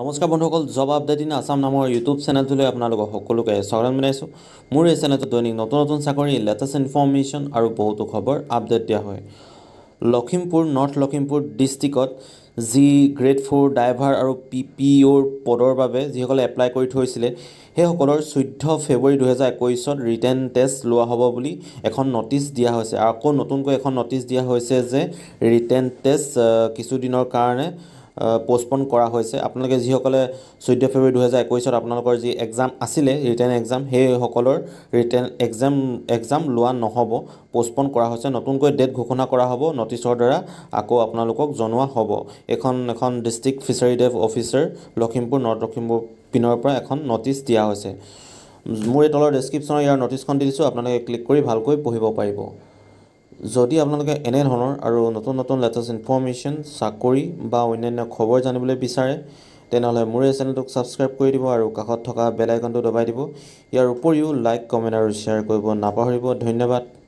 নমস্কাৰ বন্ধুসকল job update in Assam নামৰ ইউটিউব চেনেলটোলৈ আপোনালোকক সকলোকে স্বাগতম জনাইছোঁ মোৰ এই চেনেলটো দৈনিক নতুন নতুন চাকৰি লেটেষ্ট ইনফৰ্মেশ্যন আৰু বহুতো খবৰ আপডেট দিয়া হয় লখিমপুৰ নৰ্থ লখিমপুৰ ডিষ্ট্ৰিক্টত যি গ্ৰেড ফ'ৰ ড্ৰাইভাৰ আৰু পি পি অ'ৰ পদৰ বাবে যিসকলে এপ্লাই কৰি থৈছিলে সেইসকলৰ চৈধ্য ফেব্ৰুৱাৰী দুহেজাৰ একৈছত ৰিটাৰ্ণ টেষ্ট লোৱা হ'ব বুলি এখন নটিচ দিয়া হৈছে আৰু আকৌ নতুনকৈ এখন নটিচ দিয়া হৈছে যে ৰিটাৰ্ণ টেষ্ট কিছুদিনৰ কাৰণে পষ্টপন কৰা হৈছে আপোনালোকে যিসকলে চৈধ্য ফেব্ৰুৱাৰী দুহেজাৰ একৈছত আপোনালোকৰ যি এক্সাম আছিলে ৰিটাৰ্ণ এক্সাম সেইসকলৰ ৰিটাৰ্ণ এক্সাম এক্সাম লোৱা নহ'ব পষ্টপন কৰা হৈছে নতুনকৈ ডেট ঘোষণা কৰা হ'ব নটিচৰ দ্বাৰা আকৌ আপোনালোকক জনোৱা হ'ব এইখন এখন district fishery dev officer Lakhimpur north Lakhimpur পিনৰ পৰা এখন নটিচ দিয়া হৈছে মোৰ এই তলৰ ডেছক্ৰিপশ্যনত ইয়াৰ নটিচখন দি দিছোঁ আপোনালোকে ক্লিক কৰি ভালকৈ পঢ়িব পাৰিব যদি আপোনালোকে এনেধৰণৰ আৰু নতুন নতুন লেটেষ্ট ইনফৰ্মেশ্যন চাকৰি বা অন্যান্য খবৰ জানিবলৈ বিচাৰে তেনেহ'লে মোৰ এই চেনেলটোক ছাবস্ক্ৰাইব কৰি দিব আৰু কাষত থকা বেল দবাই দিব ইয়াৰ উপৰিও লাইক কমেণ্ট আৰু শ্বেয়াৰ কৰিব নাপাহৰিব ধন্যবাদ